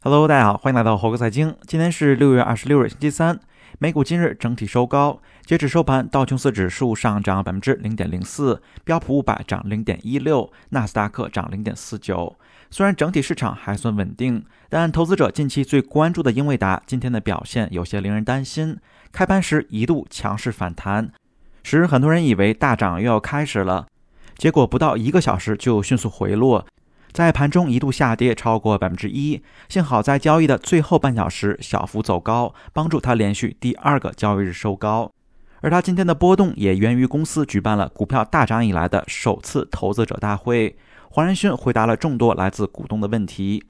Hello，大家好，欢迎来到猴哥财经。今天是六月二十六日，星期三。美股今日整体收高，截止收盘，道琼斯指数上涨百分之零点零四，标普五百涨零点一六，纳斯达克涨零点四九。虽然整体市场还算稳定，但投资者近期最关注的英伟达今天的表现有些令人担心。开盘时一度强势反弹，使很多人以为大涨又要开始了，结果不到一个小时就迅速回落。在盘中一度下跌超过百分之一，幸好在交易的最后半小时小幅走高，帮助它连续第二个交易日收高。而它今天的波动也源于公司举办了股票大涨以来的首次投资者大会，黄仁勋回答了众多来自股东的问题。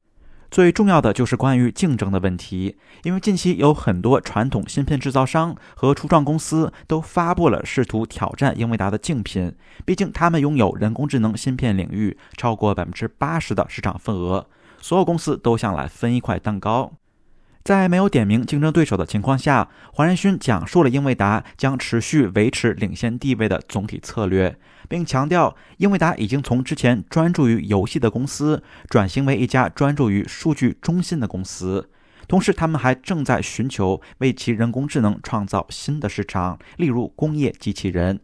最重要的就是关于竞争的问题，因为近期有很多传统芯片制造商和初创公司都发布了试图挑战英伟达的竞品。毕竟，他们拥有人工智能芯片领域超过百分之八十的市场份额。所有公司都想来分一块蛋糕。在没有点名竞争对手的情况下，黄仁勋讲述了英伟达将持续维持领先地位的总体策略，并强调英伟达已经从之前专注于游戏的公司，转型为一家专注于数据中心的公司。同时，他们还正在寻求为其人工智能创造新的市场，例如工业机器人，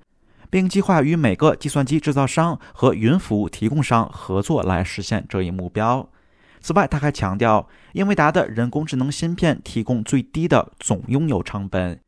并计划与每个计算机制造商和云服务提供商合作来实现这一目标。此外，他还强调，英伟达的人工智能芯片提供最低的总拥有成本，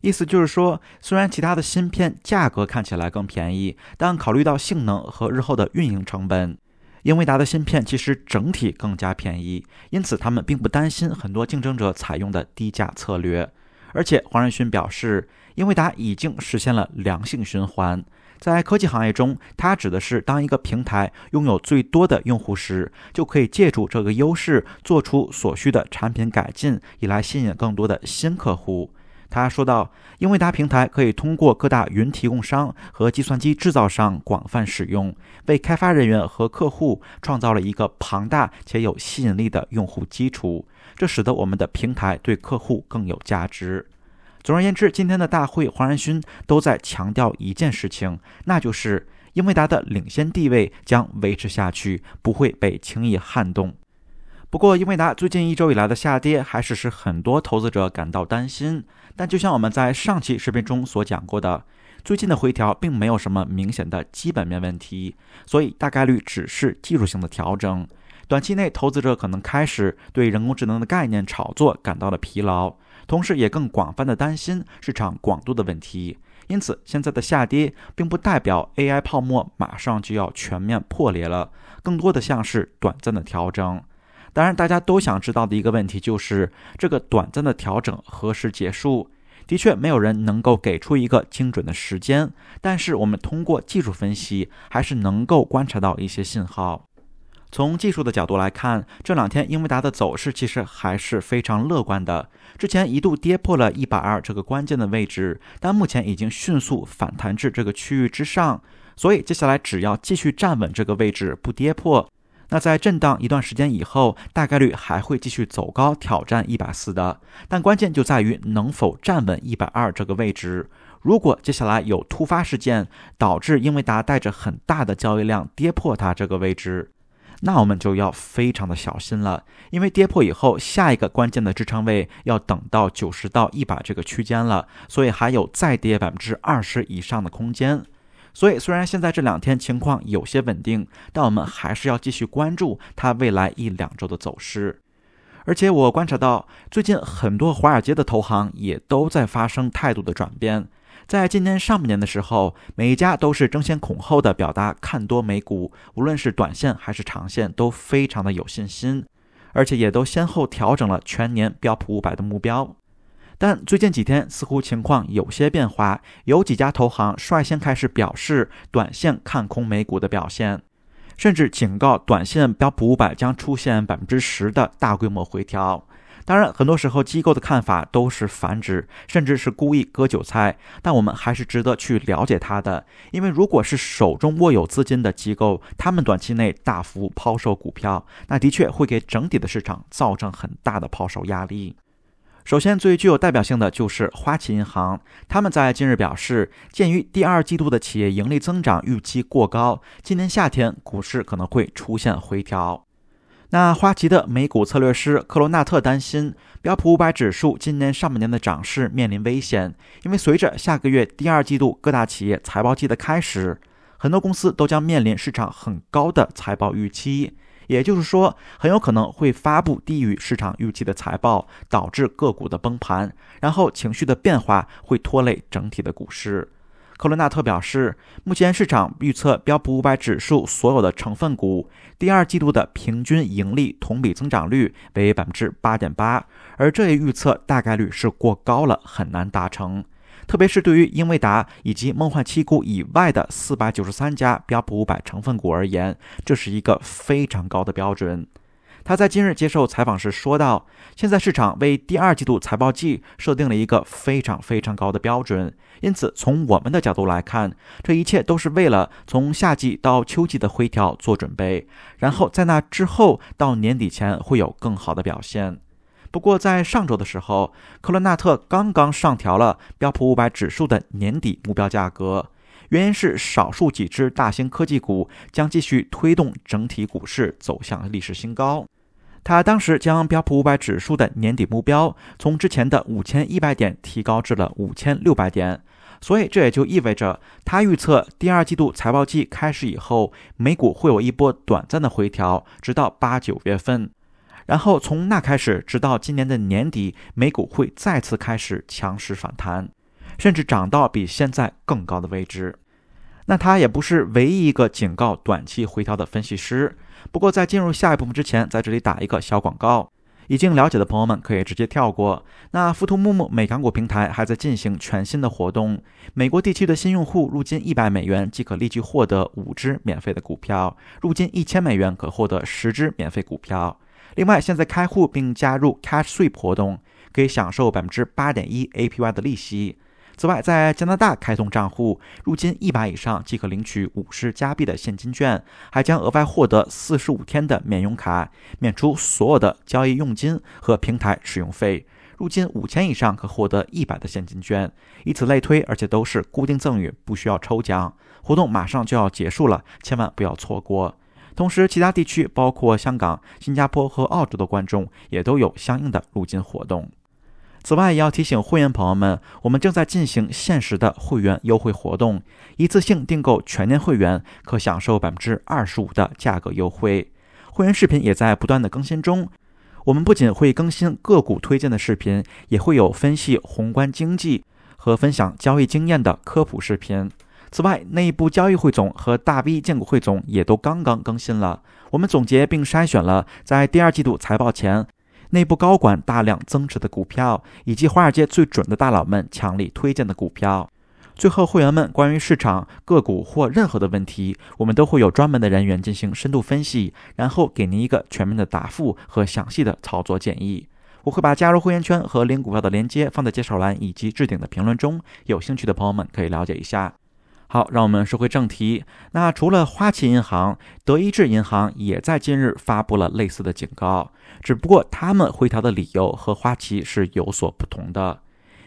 意思就是说，虽然其他的芯片价格看起来更便宜，但考虑到性能和日后的运营成本，英伟达的芯片其实整体更加便宜。因此，他们并不担心很多竞争者采用的低价策略。而且，黄仁勋表示，英伟达已经实现了良性循环。在科技行业中，它指的是当一个平台拥有最多的用户时，就可以借助这个优势做出所需的产品改进，以来吸引更多的新客户。他说道：“英伟达平台可以通过各大云提供商和计算机制造商广泛使用，为开发人员和客户创造了一个庞大且有吸引力的用户基础，这使得我们的平台对客户更有价值。”总而言之，今天的大会，黄仁勋都在强调一件事情，那就是英伟达的领先地位将维持下去，不会被轻易撼动。不过，英伟达最近一周以来的下跌，还是使很多投资者感到担心。但就像我们在上期视频中所讲过的，最近的回调并没有什么明显的基本面问题，所以大概率只是技术性的调整。短期内，投资者可能开始对人工智能的概念炒作感到了疲劳。同时，也更广泛的担心市场广度的问题，因此现在的下跌并不代表 AI 泡沫马上就要全面破裂了，更多的像是短暂的调整。当然，大家都想知道的一个问题就是这个短暂的调整何时结束？的确，没有人能够给出一个精准的时间，但是我们通过技术分析还是能够观察到一些信号。从技术的角度来看，这两天英伟达的走势其实还是非常乐观的。之前一度跌破了一百二这个关键的位置，但目前已经迅速反弹至这个区域之上。所以接下来只要继续站稳这个位置不跌破，那在震荡一段时间以后，大概率还会继续走高挑战一百四的。但关键就在于能否站稳一百二这个位置。如果接下来有突发事件导致英伟达带着很大的交易量跌破它这个位置。那我们就要非常的小心了，因为跌破以后，下一个关键的支撑位要等到九十到一百这个区间了，所以还有再跌百分之二十以上的空间。所以，虽然现在这两天情况有些稳定，但我们还是要继续关注它未来一两周的走势。而且，我观察到最近很多华尔街的投行也都在发生态度的转变。在今年上半年的时候，每一家都是争先恐后的表达看多美股，无论是短线还是长线，都非常的有信心，而且也都先后调整了全年标普五百的目标。但最近几天似乎情况有些变化，有几家投行率先开始表示短线看空美股的表现，甚至警告短线标普五百将出现百分之十的大规模回调。当然，很多时候机构的看法都是繁殖，甚至是故意割韭菜，但我们还是值得去了解它的。因为如果是手中握有资金的机构，他们短期内大幅抛售股票，那的确会给整体的市场造成很大的抛售压力。首先，最具有代表性的就是花旗银行，他们在近日表示，鉴于第二季度的企业盈利增长预期过高，今年夏天股市可能会出现回调。那花旗的美股策略师克罗纳特担心标普五百指数今年上半年的涨势面临危险，因为随着下个月第二季度各大企业财报季的开始，很多公司都将面临市场很高的财报预期，也就是说，很有可能会发布低于市场预期的财报，导致个股的崩盘，然后情绪的变化会拖累整体的股市。科伦纳特表示，目前市场预测标普五百指数所有的成分股第二季度的平均盈利同比增长率为百分之八点八，而这一预测大概率是过高了，很难达成。特别是对于英伟达以及梦幻七股以外的四百九十三家标普五百成分股而言，这是一个非常高的标准。他在今日接受采访时说道：“现在市场为第二季度财报季设定了一个非常非常高的标准，因此从我们的角度来看，这一切都是为了从夏季到秋季的回调做准备，然后在那之后到年底前会有更好的表现。不过在上周的时候，克罗纳特刚刚上调了标普五百指数的年底目标价格。”原因是少数几只大型科技股将继续推动整体股市走向历史新高。他当时将标普五百指数的年底目标从之前的五千一百点提高至了五千六百点，所以这也就意味着他预测第二季度财报季开始以后，美股会有一波短暂的回调，直到八九月份，然后从那开始直到今年的年底，美股会再次开始强势反弹。甚至涨到比现在更高的位置，那他也不是唯一一个警告短期回调的分析师。不过，在进入下一部分之前，在这里打一个小广告，已经了解的朋友们可以直接跳过。那浮图木木美港股平台还在进行全新的活动，美国地区的新用户入金一百美元即可立即获得五只免费的股票，入金一千美元可获得十只免费股票。另外，现在开户并加入 Cash Sweep 活动，可以享受百分之八点一 APY 的利息。此外，在加拿大开通账户，入金一百以上即可领取五十加币的现金券，还将额外获得四十五天的免佣卡，免除所有的交易佣金和平台使用费。入金五千以上可获得一百的现金券，以此类推，而且都是固定赠与，不需要抽奖。活动马上就要结束了，千万不要错过。同时，其他地区包括香港、新加坡和澳洲的观众也都有相应的入金活动。此外，也要提醒会员朋友们，我们正在进行限时的会员优惠活动，一次性订购全年会员可享受百分之二十五的价格优惠。会员视频也在不断的更新中，我们不仅会更新个股推荐的视频，也会有分析宏观经济和分享交易经验的科普视频。此外，内部交易汇总和大 V 荐股汇总也都刚刚更新了，我们总结并筛选了在第二季度财报前。内部高管大量增持的股票，以及华尔街最准的大佬们强力推荐的股票。最后，会员们关于市场个股或任何的问题，我们都会有专门的人员进行深度分析，然后给您一个全面的答复和详细的操作建议。我会把加入会员圈和领股票的链接放在介绍栏以及置顶的评论中，有兴趣的朋友们可以了解一下。好，让我们说回正题。那除了花旗银行，德意志银行也在近日发布了类似的警告，只不过他们回调的理由和花旗是有所不同的。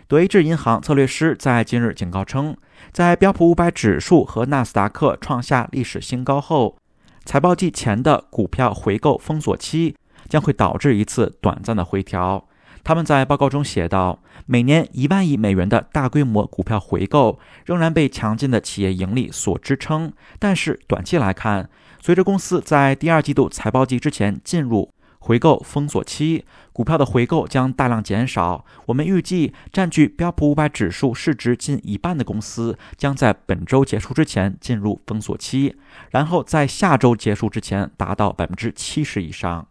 德意志银行策略师在今日警告称，在标普五百指数和纳斯达克创下历史新高后，财报季前的股票回购封锁期将会导致一次短暂的回调。他们在报告中写道。每年一万亿美元的大规模股票回购仍然被强劲的企业盈利所支撑，但是短期来看，随着公司在第二季度财报季之前进入回购封锁期，股票的回购将大量减少。我们预计占据标普五百指数市值近一半的公司将在本周结束之前进入封锁期，然后在下周结束之前达到百分之七十以上。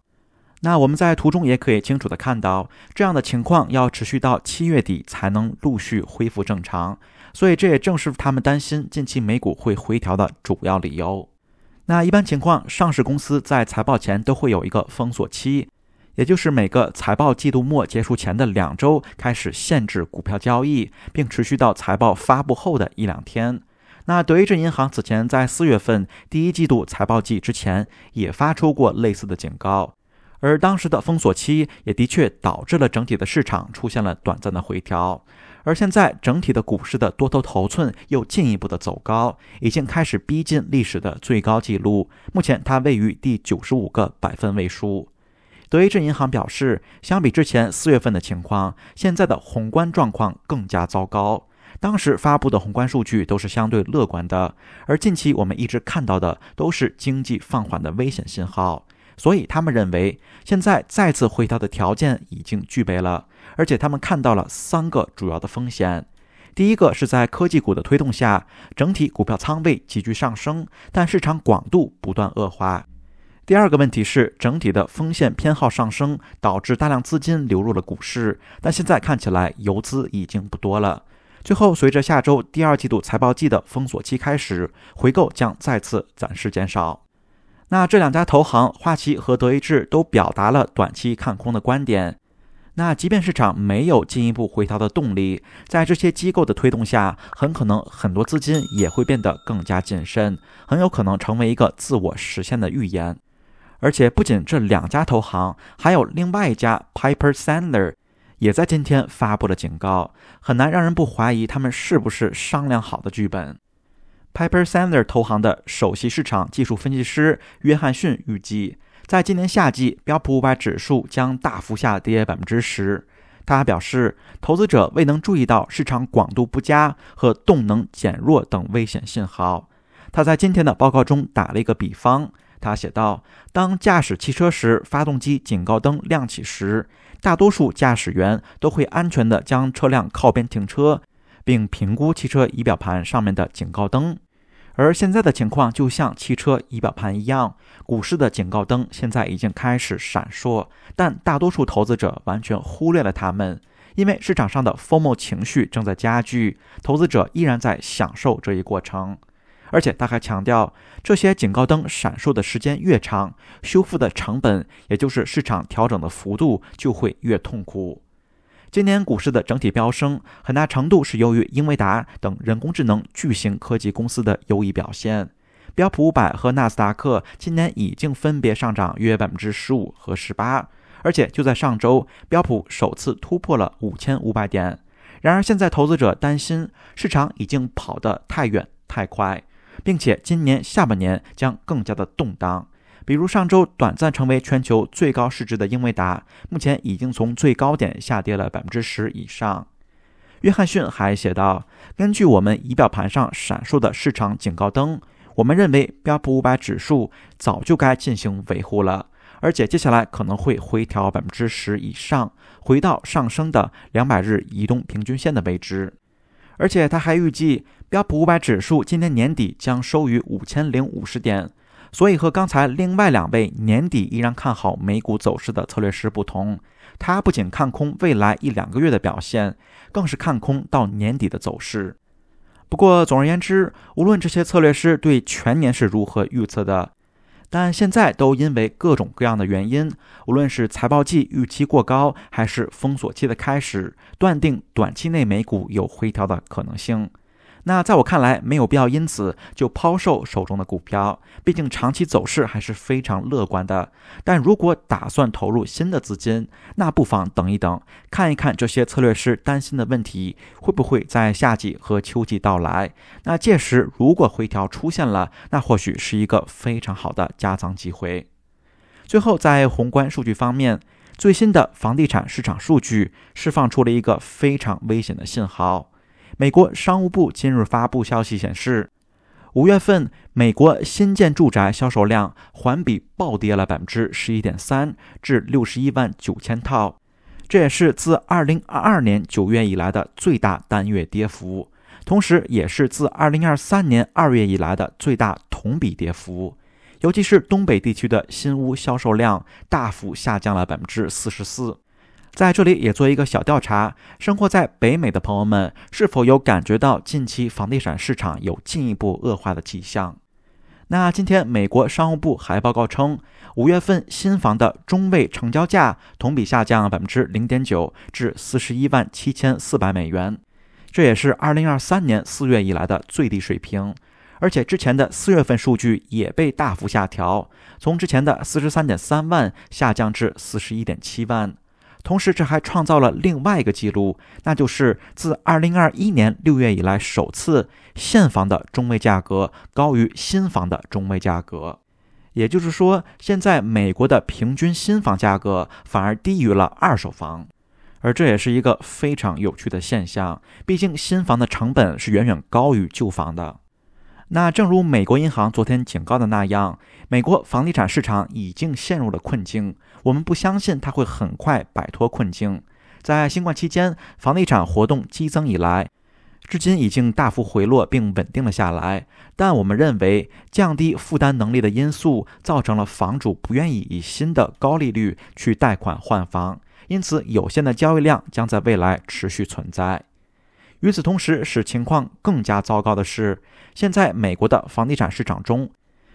那我们在图中也可以清楚的看到，这样的情况要持续到七月底才能陆续恢复正常，所以这也正是他们担心近期美股会回调的主要理由。那一般情况，上市公司在财报前都会有一个封锁期，也就是每个财报季度末结束前的两周开始限制股票交易，并持续到财报发布后的一两天。那德意志银行此前在四月份第一季度财报季之前也发出过类似的警告。而当时的封锁期也的确导致了整体的市场出现了短暂的回调，而现在整体的股市的多头头寸又进一步的走高，已经开始逼近历史的最高纪录，目前它位于第九十五个百分位数。德意志银行表示，相比之前四月份的情况，现在的宏观状况更加糟糕。当时发布的宏观数据都是相对乐观的，而近期我们一直看到的都是经济放缓的危险信号。所以他们认为，现在再次回调的条件已经具备了，而且他们看到了三个主要的风险。第一个是在科技股的推动下，整体股票仓位急剧上升，但市场广度不断恶化。第二个问题是整体的风险偏好上升，导致大量资金流入了股市，但现在看起来游资已经不多了。最后，随着下周第二季度财报季的封锁期开始，回购将再次暂时减少。那这两家投行，花旗和德意志都表达了短期看空的观点。那即便市场没有进一步回调的动力，在这些机构的推动下，很可能很多资金也会变得更加谨慎，很有可能成为一个自我实现的预言。而且，不仅这两家投行，还有另外一家 Piper Sandler 也在今天发布了警告，很难让人不怀疑他们是不是商量好的剧本。Piper Sandler 投行的首席市场技术分析师约翰逊预计，在今年夏季，标普五百指数将大幅下跌百分之十。他还表示，投资者未能注意到市场广度不佳和动能减弱等危险信号。他在今天的报告中打了一个比方，他写道：“当驾驶汽车时，发动机警告灯亮起时，大多数驾驶员都会安全地将车辆靠边停车。”并评估汽车仪表盘上面的警告灯，而现在的情况就像汽车仪表盘一样，股市的警告灯现在已经开始闪烁，但大多数投资者完全忽略了它们，因为市场上的泡沫情绪正在加剧，投资者依然在享受这一过程。而且他还强调，这些警告灯闪烁的时间越长，修复的成本，也就是市场调整的幅度就会越痛苦。今年股市的整体飙升，很大程度是由于英伟达等人工智能巨型科技公司的优异表现。标普五百和纳斯达克今年已经分别上涨约百分之十五和十八，而且就在上周，标普首次突破了五千五百点。然而，现在投资者担心市场已经跑得太远太快，并且今年下半年将更加的动荡。比如上周短暂成为全球最高市值的英伟达，目前已经从最高点下跌了百分之十以上。约翰逊还写道：“根据我们仪表盘上闪烁的市场警告灯，我们认为标普五百指数早就该进行维护了，而且接下来可能会回调百分之十以上，回到上升的两百日移动平均线的位置。而且他还预计，标普五百指数今年年底将收于五千零五十点。”所以和刚才另外两位年底依然看好美股走势的策略师不同，他不仅看空未来一两个月的表现，更是看空到年底的走势。不过总而言之，无论这些策略师对全年是如何预测的，但现在都因为各种各样的原因，无论是财报季预期过高，还是封锁期的开始，断定短期内美股有回调的可能性。那在我看来，没有必要因此就抛售手中的股票，毕竟长期走势还是非常乐观的。但如果打算投入新的资金，那不妨等一等，看一看这些策略师担心的问题会不会在夏季和秋季到来。那届时如果回调出现了，那或许是一个非常好的加仓机会。最后，在宏观数据方面，最新的房地产市场数据释放出了一个非常危险的信号。美国商务部今日发布消息显示，五月份美国新建住宅销售量环比暴跌了百分之十一点三，至六十一万九千套，这也是自二零二二年九月以来的最大单月跌幅，同时也是自二零二三年二月以来的最大同比跌幅。尤其是东北地区的新屋销售量大幅下降了百分之四十四。在这里也做一个小调查，生活在北美的朋友们是否有感觉到近期房地产市场有进一步恶化的迹象？那今天美国商务部还报告称，五月份新房的中位成交价同比下降百分之零点九，至四十一万七千四百美元，这也是二零二三年四月以来的最低水平。而且之前的四月份数据也被大幅下调，从之前的四十三点三万下降至四十一点七万。同时，这还创造了另外一个记录，那就是自2021年6月以来首次，现房的中位价格高于新房的中位价格。也就是说，现在美国的平均新房价格反而低于了二手房，而这也是一个非常有趣的现象。毕竟，新房的成本是远远高于旧房的。那正如美国银行昨天警告的那样，美国房地产市场已经陷入了困境。我们不相信它会很快摆脱困境。在新冠期间，房地产活动激增以来，至今已经大幅回落并稳定了下来。但我们认为，降低负担能力的因素造成了房主不愿意以新的高利率去贷款换房，因此有限的交易量将在未来持续存在。与此同时，使情况更加糟糕的是，现在美国的房地产市场中，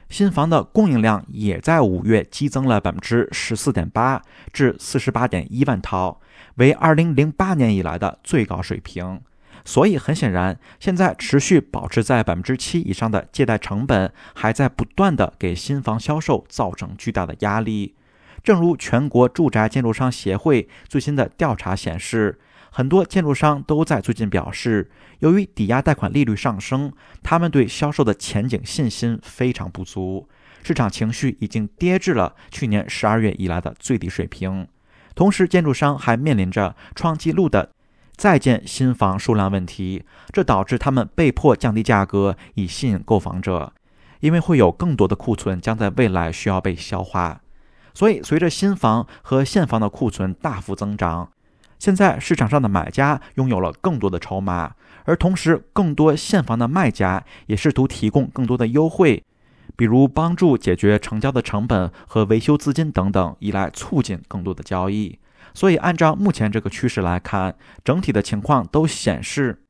新房的供应量也在五月激增了百分之十四点八，至四十八点一万套，为二零零八年以来的最高水平。所以，很显然，现在持续保持在百分之七以上的借贷成本，还在不断的给新房销售造成巨大的压力。正如全国住宅建筑商协会最新的调查显示。很多建筑商都在最近表示，由于抵押贷款利率上升，他们对销售的前景信心非常不足。市场情绪已经跌至了去年十二月以来的最低水平。同时，建筑商还面临着创纪录的在建新房数量问题，这导致他们被迫降低价格以吸引购房者。因为会有更多的库存将在未来需要被消化，所以随着新房和现房的库存大幅增长。现在市场上的买家拥有了更多的筹码，而同时，更多现房的卖家也试图提供更多的优惠，比如帮助解决成交的成本和维修资金等等，以来促进更多的交易。所以，按照目前这个趋势来看，整体的情况都显示，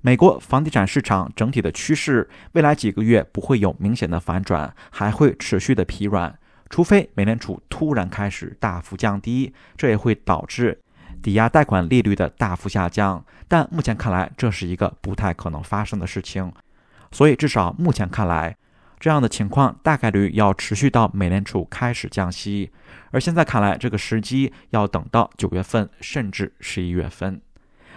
美国房地产市场整体的趋势未来几个月不会有明显的反转，还会持续的疲软，除非美联储突然开始大幅降低，这也会导致。抵押贷款利率的大幅下降，但目前看来这是一个不太可能发生的事情。所以，至少目前看来，这样的情况大概率要持续到美联储开始降息。而现在看来，这个时机要等到九月份甚至十一月份。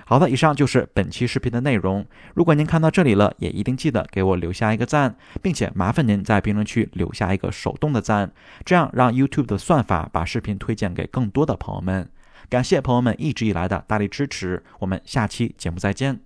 好的，以上就是本期视频的内容。如果您看到这里了，也一定记得给我留下一个赞，并且麻烦您在评论区留下一个手动的赞，这样让 YouTube 的算法把视频推荐给更多的朋友们。感谢朋友们一直以来的大力支持，我们下期节目再见。